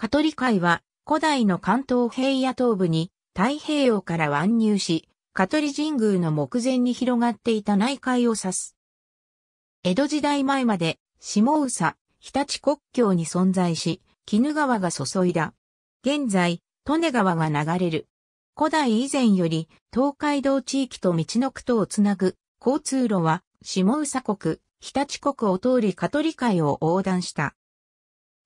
カトリ会は古代の関東平野東部に太平洋から湾入し、カトリ神宮の目前に広がっていた内海を指す。江戸時代前まで下宇日立国境に存在し、絹川が注いだ。現在、利根川が流れる。古代以前より東海道地域と道の区とをつなぐ交通路は下宇佐国、日立国を通りカトリ海を横断した。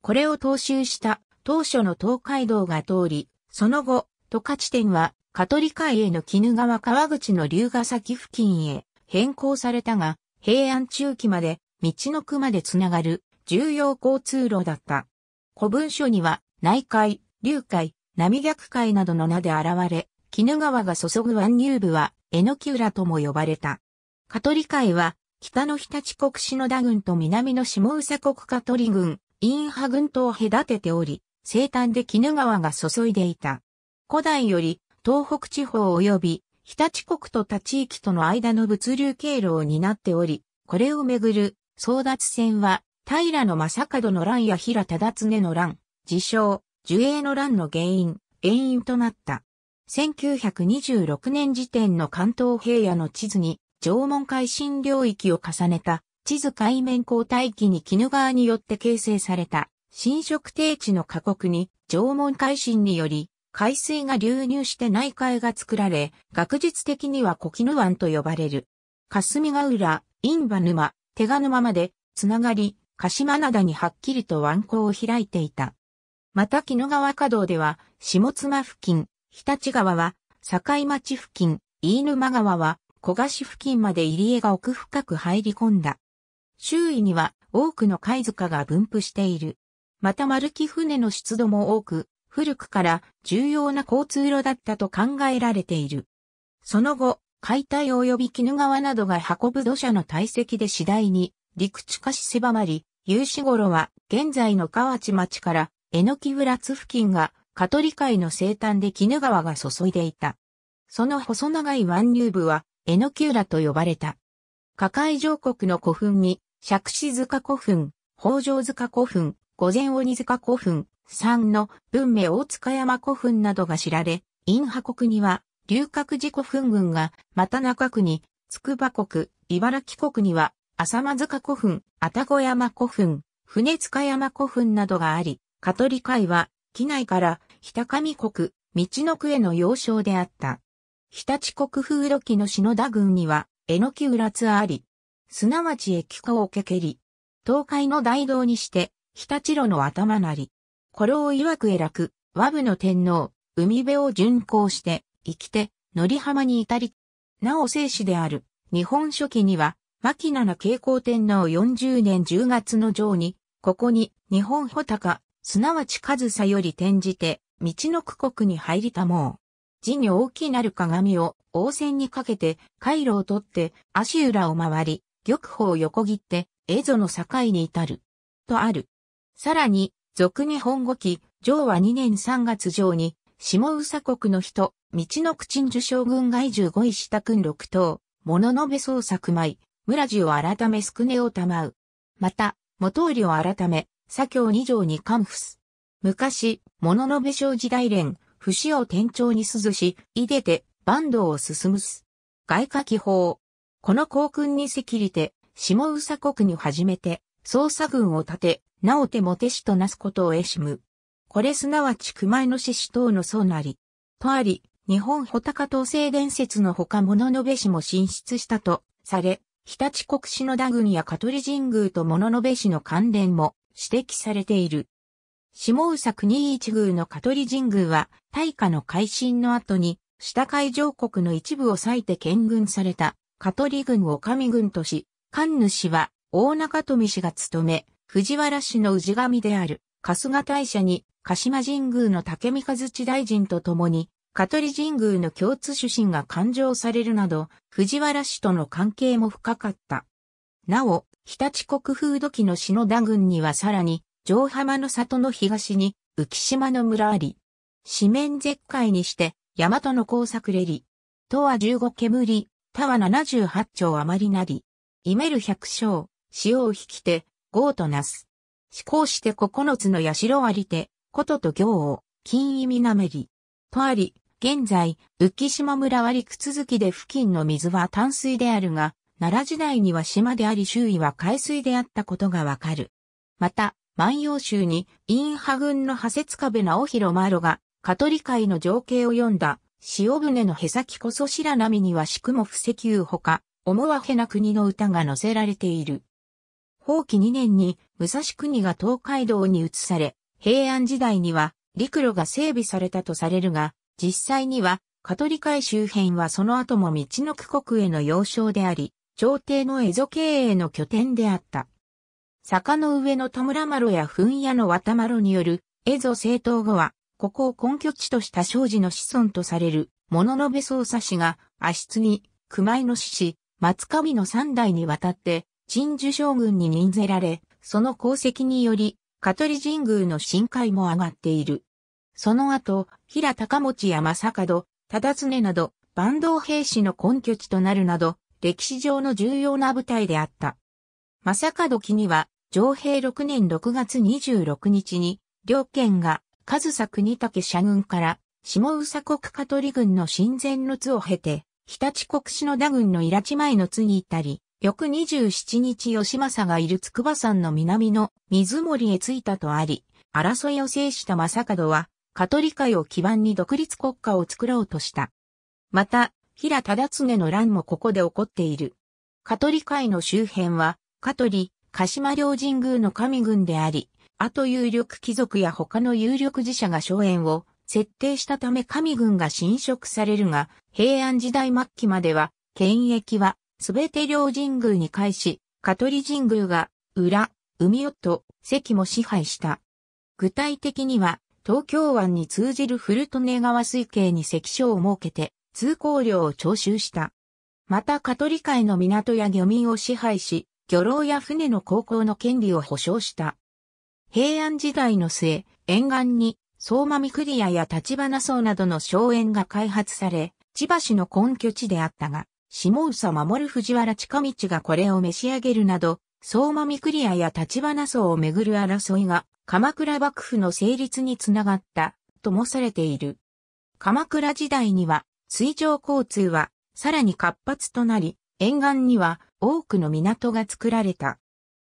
これを踏襲した当初の東海道が通り、その後、十勝店は、香取海への鬼怒川川口の龍ヶ崎付近へ変更されたが、平安中期まで、道の区までつながる重要交通路だった。古文書には、内海、龍海、波逆海などの名で現れ、鬼怒川が注ぐ湾入部は、江ノ木浦とも呼ばれた。香取海は、北の日立国篠田郡と南の下宇佐国香取郡、インハ郡とを隔てており、西端で絹川が注いでいた。古代より東北地方及び日立国と他地域との間の物流経路を担っており、これをめぐる争奪戦は平の正門の乱や平忠常の乱、自称、樹栄の乱の原因、原因となった。1926年時点の関東平野の地図に縄文海進領域を重ねた地図海面交代期に絹川によって形成された侵食低地の過酷に縄文海進により海水が流入して内海が作られ、学術的にはコキヌ湾と呼ばれる。霞ヶ浦、印馬沼、手賀沼までつながり、鹿島灘にはっきりと湾口を開いていた。また木の川河道では、下妻付近、日立川は、境町付近、飯沼川は、小菓子付近まで入り江が奥深く入り込んだ。周囲には多くの貝塚が分布している。また丸木船の出土も多く、古くから重要な交通路だったと考えられている。その後、解体及び鬼怒川などが運ぶ土砂の堆積で次第に陸地化し狭まり、有志頃は現在の河内町から江ノ木浦津付近がカトリ海の生誕で鬼怒川が注いでいた。その細長い湾入部は江ノ木浦と呼ばれた。下海上国の古墳に、石子塚古墳、北条塚古墳、御前鬼塚古墳、三の文明大塚山古墳などが知られ、陰波国には、龍角寺古墳群が、また中区に、筑波国、茨城国には、浅間塚古墳、愛宕山古墳、船塚山古墳などがあり、香取会は、機内から、北上国、道の区への要衝であった。日立国風土器の篠田郡には、えのき裏津あり、すなわち駅川をけけり、東海の大道にして、日立路の頭なり。これを曰く偉く、和部の天皇、海辺を巡行して、生きて、乗浜に至り。なお生死である、日本書紀には、牧七慶光天皇40年10月の上に、ここに、日本穂高、すなわち数佐より転じて、道の区国に入りたもう。字に大きなる鏡を、王船にかけて、回路を取って、足裏を回り、玉砲を横切って、蝦夷の境に至る。とある。さらに、俗日本語記、上は2年3月上に、下宇佐国の人、道の口ん受将軍外15位下君六等、物の部創作米、村寺を改め宿根を賜う。また、元売りを改め、左京二条に還付す。昔、物の部小時代連、不死を天長に涼し、いでて、坂東を進むす。外科記法。この航空にきりて、下宇佐国に初めて、捜査軍を立て、なおてもてしとなすことをえしむ。これすなわち熊の獅子等のそうなり。とあり、日本穂高東西伝説のほか物のべしも進出したと、され、日立国志の田郡や香取神宮と物のべしの関連も指摘されている。下宇佐国一宮の香取神宮は、大化の改新の後に、下海上国の一部を割いて建軍された、香取軍を神軍とし、神主は大中富氏が務め、藤原氏の氏神である、春日大社に、鹿島神宮の竹見和地大臣と共に、香取神宮の共通主神が勘定されるなど、藤原氏との関係も深かった。なお、日立国風土記の篠田郡にはさらに、城浜の里の東に、浮島の村あり。四面絶海にして、大和の工作れり。とは十五煙、他は七十八丁余りなり。イメる百姓、潮を引きて、業となす。思考して九つの社ありて、ことと行を、金意味なめり。とあり、現在、浮島村は陸続きで付近の水は淡水であるが、奈良時代には島であり周囲は海水であったことがわかる。また、万葉集に、陰派軍の派節壁直広マロが、カトリ海の情景を読んだ、潮船のへさきこそ白波には宿も不石油ほか、思わへな国の歌が載せられている。法棄2年に武蔵国が東海道に移され、平安時代には陸路が整備されたとされるが、実際には、香取会周辺はその後も道の区国への要衝であり、朝廷の蝦夷経営の拠点であった。坂の上の田村呂や噴屋の渡呂による蝦夷政党後は、ここを根拠地とした庄司の子孫とされる、物延部捜査氏が、足継ぎ、熊井の志士、松上の三代にわたって、陳寿将軍に任せられ、その功績により、香取神宮の深海も上がっている。その後、平高持や正門、忠常など、万道兵士の根拠地となるなど、歴史上の重要な舞台であった。正門記には、上平6年6月26日に、両県が、上佐国武社軍から、下宇佐国香取軍の親善の津を経て、日立国志の田軍のイラチ前の津に至り、翌27日吉政がいる筑波山の南の水森へ着いたとあり、争いを制した正門は、カトリ会を基盤に独立国家を作ろうとした。また、平忠常の乱もここで起こっている。カトリ会の周辺は、カトリ、鹿島両神宮の神軍であり、あと有力貴族や他の有力寺社が荘園を設定したため神軍が侵食されるが、平安時代末期までは、権益はすべて両神宮に返し、香取神宮が、裏、海夫、関も支配した。具体的には、東京湾に通じる古利根川水系に関所を設けて、通行料を徴収した。また、香取海の港や漁民を支配し、漁労や船の航行の権利を保障した。平安時代の末、沿岸に、相馬御栗屋や立花荘などの荘園が開発され、千葉市の根拠地であったが、下総守藤原近道がこれを召し上げるなど、相馬ク栗屋や立花荘をめぐる争いが、鎌倉幕府の成立につながった、ともされている。鎌倉時代には、水上交通は、さらに活発となり、沿岸には多くの港が作られた。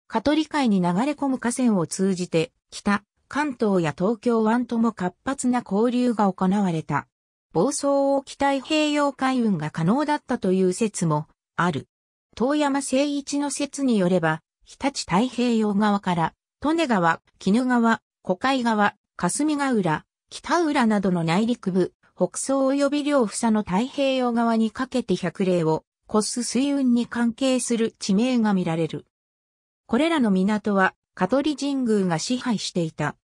香取海に流れ込む河川を通じて、北、関東や東京湾とも活発な交流が行われた。暴走をき、太平洋海運が可能だったという説もある。遠山誠一の説によれば、日立太平洋側から、利根川、鬼怒川、古海川、霞ヶ浦、北浦などの内陸部、北総及び両房の太平洋側にかけて百例を越す水運に関係する地名が見られる。これらの港は、香取神宮が支配していた。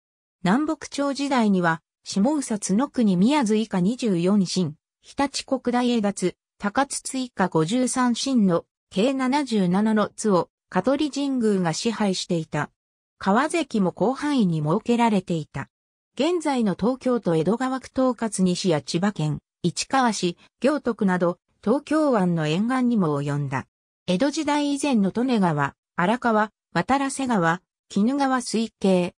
南北朝時代には、下宇佐の国宮津以下24新、日立国大江脱、高津以下53新の、計77の津を、香取神宮が支配していた。川関も広範囲に設けられていた。現在の東京都江戸川区東葛西や千葉県、市川市、行徳など、東京湾の沿岸にも及んだ。江戸時代以前の利根川、荒川、渡良瀬川、絹川水系。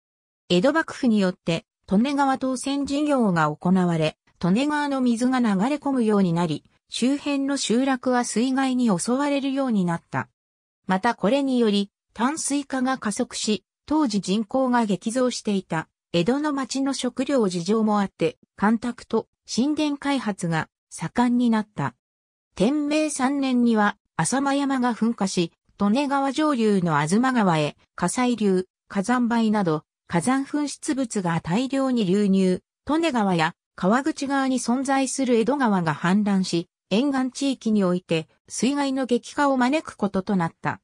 江戸幕府によって利根川当選事業が行われ、利根川の水が流れ込むようになり、周辺の集落は水害に襲われるようになった。またこれにより、淡水化が加速し、当時人口が激増していた、江戸の町の食料事情もあって、干拓と神殿開発が盛んになった。天明3年には、浅間山が噴火し、利根川上流の東川へ、火砕流、火山灰など、火山噴出物が大量に流入、利根川や川口側に存在する江戸川が氾濫し、沿岸地域において水害の激化を招くこととなった。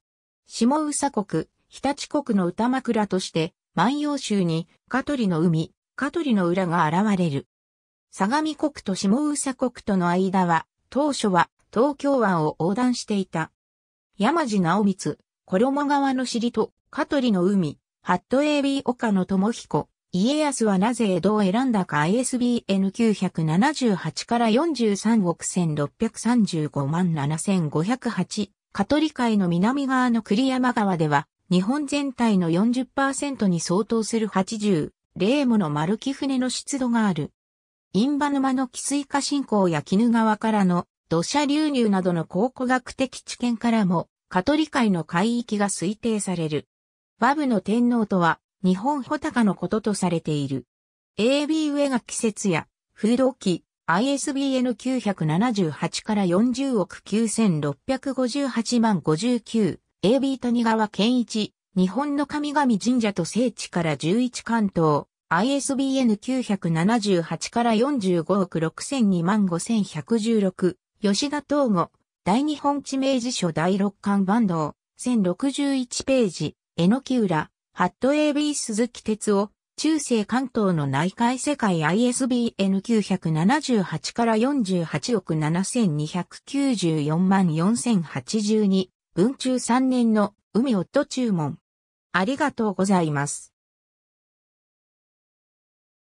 下宇佐国、日立国の歌枕として、万葉集に、香取の海、香取の浦が現れる。相模国と下宇佐国との間は、当初は東京湾を横断していた。山地直光、衣川の尻と香取の海、ハット AB 岡野智彦、家康はなぜ江戸を選んだか ISBN 978から43億1635万7508カトリ海の南側の栗山川では日本全体の40%に相当する80、霊もの丸木船の出土がある。ンバ沼の汽水化進行や絹川からの土砂流入などの考古学的知見からもカトリ海の海域が推定される。和部の天皇とは、日本穂高のこととされている。AB 上が季節や、風土記、ISBN 978から40億9658万59、AB 谷川健一、日本の神々神社と聖地から11関東、ISBN 978から45億6002万5116、吉田東吾、大日本地名辞書第6巻バン1061ページ。うら、ハット AB 鈴木哲夫、中世関東の内海世界 ISBN 978から48億7294万4082、文中3年の海夫注文。ありがとうございます。